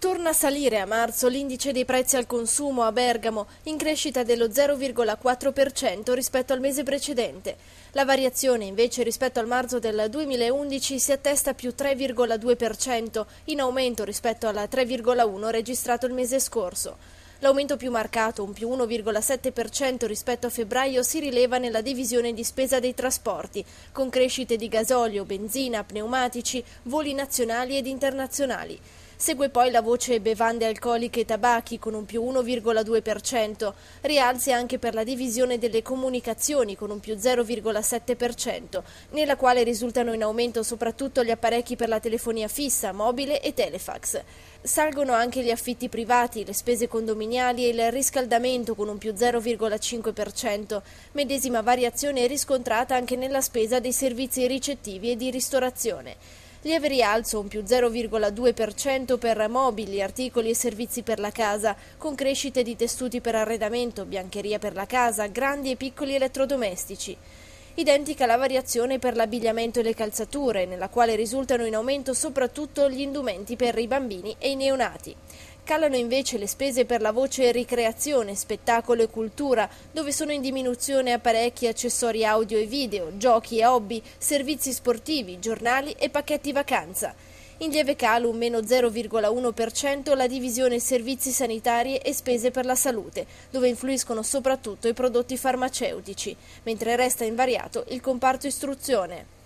Torna a salire a marzo l'indice dei prezzi al consumo a Bergamo, in crescita dello 0,4% rispetto al mese precedente. La variazione invece rispetto al marzo del 2011 si attesta a più 3,2%, in aumento rispetto alla 3,1% registrato il mese scorso. L'aumento più marcato, un più 1,7% rispetto a febbraio, si rileva nella divisione di spesa dei trasporti, con crescite di gasolio, benzina, pneumatici, voli nazionali ed internazionali. Segue poi la voce bevande alcoliche e tabacchi con un più 1,2%, rialzi anche per la divisione delle comunicazioni con un più 0,7%, nella quale risultano in aumento soprattutto gli apparecchi per la telefonia fissa, mobile e telefax. Salgono anche gli affitti privati, le spese condominiali e il riscaldamento con un più 0,5%, medesima variazione riscontrata anche nella spesa dei servizi ricettivi e di ristorazione. Lieve rialzo un più 0,2% per mobili, articoli e servizi per la casa, con crescite di tessuti per arredamento, biancheria per la casa, grandi e piccoli elettrodomestici. Identica la variazione per l'abbigliamento e le calzature, nella quale risultano in aumento soprattutto gli indumenti per i bambini e i neonati. Calano invece le spese per la voce ricreazione, spettacolo e cultura, dove sono in diminuzione apparecchi, accessori audio e video, giochi e hobby, servizi sportivi, giornali e pacchetti vacanza. In lieve calo, un meno 0,1% la divisione servizi sanitari e spese per la salute, dove influiscono soprattutto i prodotti farmaceutici, mentre resta invariato il comparto istruzione.